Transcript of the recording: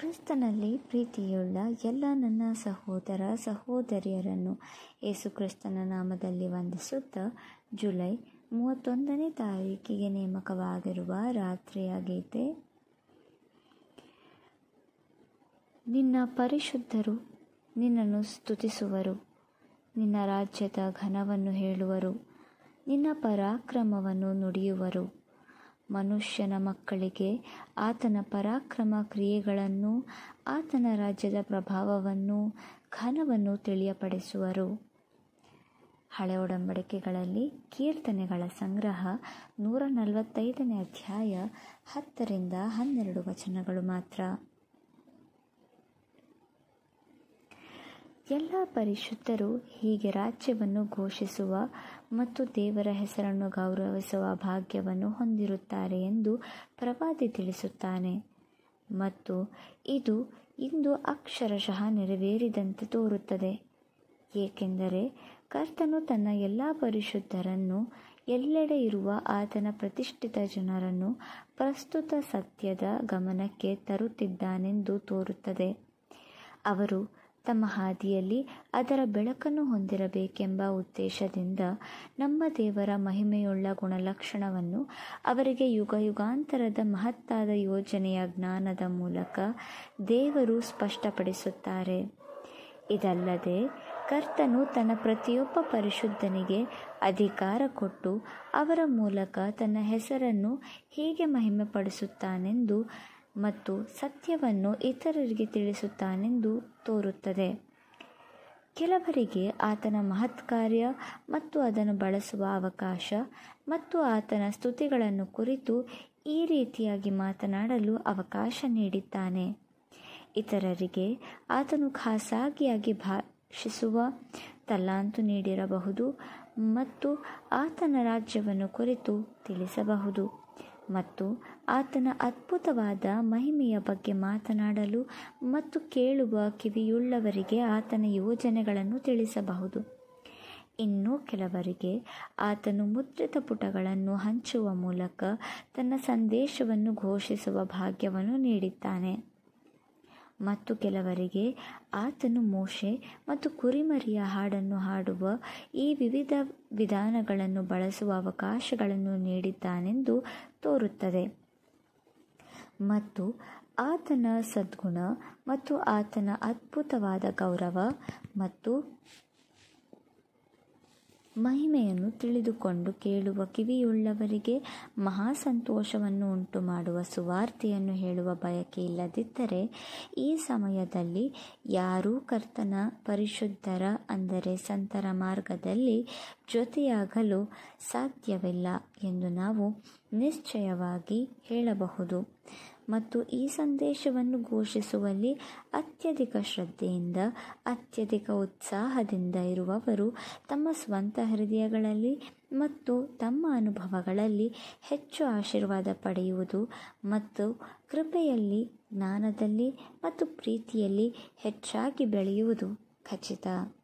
ಕ್ರಿಸ್ತನಲ್ಲಿ ಪ್ರೀತಿಯುಳ್ಳ ಎಲ್ಲ ನನ್ನ ಸಹೋದರ ಸಹೋದರಿಯರನ್ನು ಕ್ರಿಸ್ತನ ನಾಮದಲ್ಲಿ ವಂದಿಸುತ್ತಾ ಜುಲೈ ಮೂವತ್ತೊಂದನೇ ತಾರೀಕಿಗೆ ನೇಮಕವಾಗಿರುವ ರಾತ್ರಿಯ ಗೀತೆ ನಿನ್ನ ಪರಿಶುದ್ಧರು ನಿನ್ನನ್ನು ಸ್ತುತಿಸುವರು ನಿನ್ನ ರಾಜ್ಯದ ಘನವನ್ನು ಹೇಳುವರು ನಿನ್ನ ಪರಾಕ್ರಮವನ್ನು ನುಡಿಯುವರು ಮನುಷ್ಯನ ಮಕ್ಕಳಿಗೆ ಆತನ ಪರಾಕ್ರಮ ಕ್ರಿಯೆಗಳನ್ನು ಆತನ ರಾಜ್ಯದ ಪ್ರಭಾವವನ್ನು ಘನವನ್ನು ತಿಳಿಯಪಡಿಸುವರು ಹಳೆ ಒಡಂಬಡಿಕೆಗಳಲ್ಲಿ ಕೀರ್ತನೆಗಳ ಸಂಗ್ರಹ ನೂರ ನಲವತ್ತೈದನೇ ಅಧ್ಯಾಯ ಹತ್ತರಿಂದ ಹನ್ನೆರಡು ವಚನಗಳು ಮಾತ್ರ ಎಲ್ಲ ಪರಿಶುದ್ಧರು ಹೀಗೆ ರಾಜ್ಯವನ್ನು ಘೋಷಿಸುವ ಮತ್ತು ದೇವರ ಹೆಸರನ್ನು ಗೌರವಿಸುವ ಭಾಗ್ಯವನ್ನು ಹೊಂದಿರುತ್ತಾರೆ ಎಂದು ಪ್ರವಾದಿ ತಿಳಿಸುತ್ತಾನೆ ಮತ್ತು ಇದು ಇಂದು ಅಕ್ಷರಶಃ ನೆರವೇರಿದಂತೆ ತೋರುತ್ತದೆ ಏಕೆಂದರೆ ಕರ್ತನು ತನ್ನ ಎಲ್ಲ ಪರಿಶುದ್ಧರನ್ನು ಎಲ್ಲೆಡೆ ಇರುವ ಆತನ ಪ್ರತಿಷ್ಠಿತ ಜನರನ್ನು ಪ್ರಸ್ತುತ ಸತ್ಯದ ಗಮನಕ್ಕೆ ತರುತ್ತಿದ್ದಾನೆಂದು ತೋರುತ್ತದೆ ಅವರು ತಮ್ಮ ಹಾದಿಯಲ್ಲಿ ಅದರ ಬೆಳಕನ್ನು ಹೊಂದಿರಬೇಕೆಂಬ ಉದ್ದೇಶದಿಂದ ನಮ್ಮ ದೇವರ ಮಹಿಮೆಯುಳ್ಳ ಗುಣಲಕ್ಷಣವನ್ನು ಅವರಿಗೆ ಯುಗ ಯುಗಾಂತರದ ಮಹತ್ತಾದ ಯೋಜನೆಯ ಜ್ಞಾನದ ಮೂಲಕ ದೇವರು ಸ್ಪಷ್ಟಪಡಿಸುತ್ತಾರೆ ಇದಲ್ಲದೆ ಕರ್ತನು ತನ್ನ ಪ್ರತಿಯೊಬ್ಬ ಪರಿಶುದ್ಧನಿಗೆ ಅಧಿಕಾರ ಕೊಟ್ಟು ಅವರ ಮೂಲಕ ತನ್ನ ಹೆಸರನ್ನು ಹೀಗೆ ಮಹಿಮೆಪಡಿಸುತ್ತಾನೆಂದು ಮತ್ತು ಸತ್ಯವನ್ನು ಇತರರಿಗೆ ತಿಳಿಸುತ್ತಾನೆಂದು ತೋರುತ್ತದೆ ಕೆಲವರಿಗೆ ಆತನ ಮಹತ್ಕಾರ್ಯ ಮತ್ತು ಅದನ್ನು ಬಳಸುವ ಅವಕಾಶ ಮತ್ತು ಆತನ ಸ್ತುತಿಗಳನ್ನು ಕುರಿತು ಈ ರೀತಿಯಾಗಿ ಮಾತನಾಡಲು ಅವಕಾಶ ನೀಡಿದ್ದಾನೆ ಇತರರಿಗೆ ಆತನು ಖಾಸಗಿಯಾಗಿ ಭಾಷಿಸುವ ತಲ್ಲಾಂತು ನೀಡಿರಬಹುದು ಮತ್ತು ಆತನ ರಾಜ್ಯವನ್ನು ಕುರಿತು ತಿಳಿಸಬಹುದು ಮತ್ತು ಆತನ ಅದ್ಭುತವಾದ ಮಹಿಮೆಯ ಬಗ್ಗೆ ಮಾತನಾಡಲು ಮತ್ತು ಕೇಳುವ ಕಿವಿಯುಳ್ಳವರಿಗೆ ಆತನ ಯೋಜನೆಗಳನ್ನು ತಿಳಿಸಬಹುದು ಇನ್ನೂ ಕೆಲವರಿಗೆ ಆತನು ಮುದ್ರಿತ ಪುಟಗಳನ್ನು ಹಂಚುವ ಮೂಲಕ ತನ್ನ ಸಂದೇಶವನ್ನು ಘೋಷಿಸುವ ಭಾಗ್ಯವನ್ನು ನೀಡಿದ್ದಾನೆ ಮತ್ತು ಕೆಲವರಿಗೆ ಆತನು ಮೋಶೆ ಮತ್ತು ಕುರಿಮರಿಯ ಹಾಡನ್ನು ಹಾಡುವ ಈ ವಿವಿಧ ವಿಧಾನಗಳನ್ನು ಬಳಸುವ ಅವಕಾಶಗಳನ್ನು ನೀಡಿದ್ದಾನೆಂದು ತೋರುತ್ತದೆ ಮತ್ತು ಆತನ ಸದ್ಗುಣ ಮತ್ತು ಆತನ ಅದ್ಭುತವಾದ ಗೌರವ ಮತ್ತು ಮಹಿಮೆಯನ್ನು ತಿಳಿದುಕೊಂಡು ಕೇಳುವ ಕಿವಿಯುಳ್ಳವರಿಗೆ ಮಹಾ ಸಂತೋಷವನ್ನು ಉಂಟು ಮಾಡುವ ಸುವಾರ್ತೆಯನ್ನು ಹೇಳುವ ಬಯಕೆ ಇಲ್ಲದಿದ್ದರೆ ಈ ಸಮಯದಲ್ಲಿ ಯಾರೂ ಕರ್ತನ ಪರಿಶುದ್ಧರ ಅಂದರೆ ಸಂತರ ಮಾರ್ಗದಲ್ಲಿ ಜೊತೆಯಾಗಲು ಸಾಧ್ಯವಿಲ್ಲ ಎಂದು ನಾವು ನಿಶ್ಚಯವಾಗಿ ಹೇಳಬಹುದು ಮತ್ತು ಈ ಸಂದೇಶವನ್ನು ಘೋಷಿಸುವಲ್ಲಿ ಅತ್ಯಧಿಕ ಶ್ರದ್ಧೆಯಿಂದ ಅತ್ಯಧಿಕ ಉತ್ಸಾಹದಿಂದ ಇರುವವರು ತಮ್ಮ ಸ್ವಂತ ಹೃದಯಗಳಲ್ಲಿ ಮತ್ತು ತಮ್ಮ ಅನುಭವಗಳಲ್ಲಿ ಹೆಚ್ಚು ಆಶೀರ್ವಾದ ಪಡೆಯುವುದು ಮತ್ತು ಕೃಪೆಯಲ್ಲಿ ಜ್ಞಾನದಲ್ಲಿ ಮತ್ತು ಪ್ರೀತಿಯಲ್ಲಿ ಹೆಚ್ಚಾಗಿ ಬೆಳೆಯುವುದು ಖಚಿತ